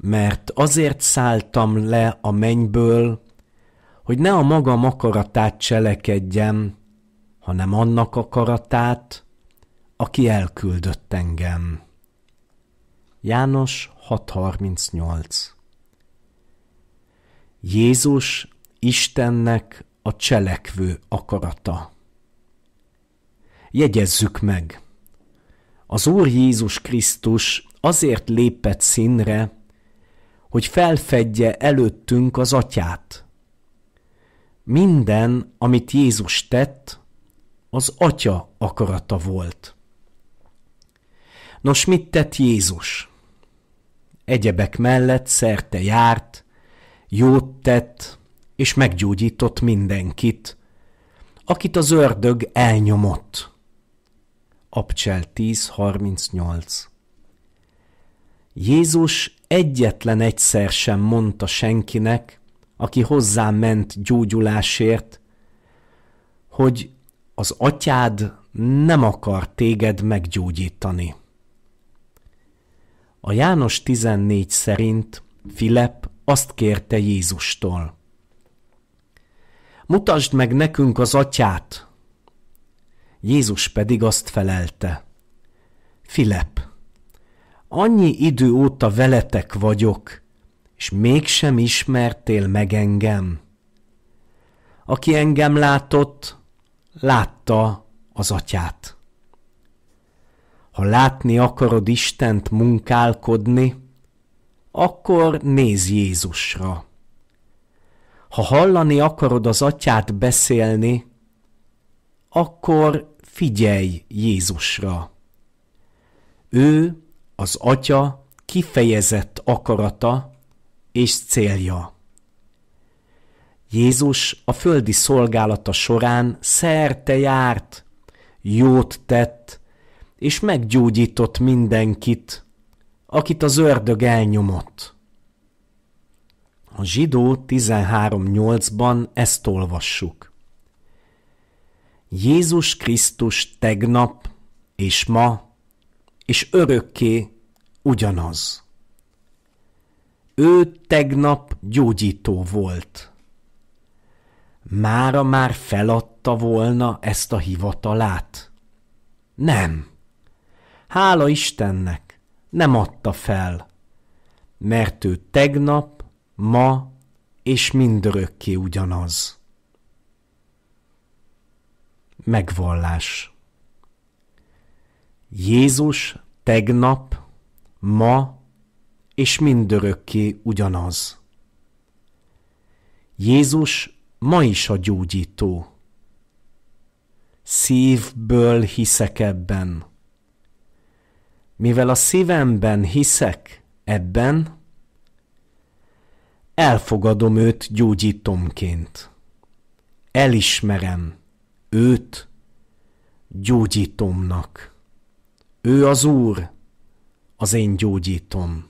mert azért szálltam le a mennyből, hogy ne a magam akaratát cselekedjem, hanem annak akaratát, aki elküldött engem. János 6.38 Jézus Istennek a cselekvő akarata. Jegyezzük meg! Az Úr Jézus Krisztus azért lépett színre, hogy felfedje előttünk az atyát. Minden, amit Jézus tett, az atya akarata volt. Nos, mit tett Jézus? Egyebek mellett szerte járt, jót tett, és meggyógyított mindenkit, akit az ördög elnyomott. Abcsel 10.38 Jézus egyetlen egyszer sem mondta senkinek, aki hozzám ment gyógyulásért, hogy az atyád nem akar téged meggyógyítani. A János 14 szerint Filep azt kérte Jézustól. Mutasd meg nekünk az atyát! Jézus pedig azt felelte. Filep, annyi idő óta veletek vagyok, és mégsem ismertél meg engem. Aki engem látott, látta az atyát. Ha látni akarod Istent munkálkodni, akkor néz Jézusra. Ha hallani akarod az atyát beszélni, akkor figyelj Jézusra. Ő az Atya kifejezett akarata és célja. Jézus a földi szolgálata során szerte járt, jót tett, és meggyógyított mindenkit, akit az ördög elnyomott. A zsidó 13.8-ban ezt olvassuk. Jézus Krisztus tegnap és ma és örökké ugyanaz. Ő tegnap gyógyító volt. Mára már feladta volna ezt a hivatalát? Nem. Hála Istennek, nem adta fel, mert ő tegnap, ma és mindörökké ugyanaz. Megvallás Jézus tegnap, ma és mindörökké ugyanaz. Jézus ma is a gyógyító. Szívből hiszek ebben. Mivel a szívemben hiszek ebben, elfogadom őt gyógyítomként. Elismerem őt gyógyítomnak. Ő az Úr, az én gyógyítom.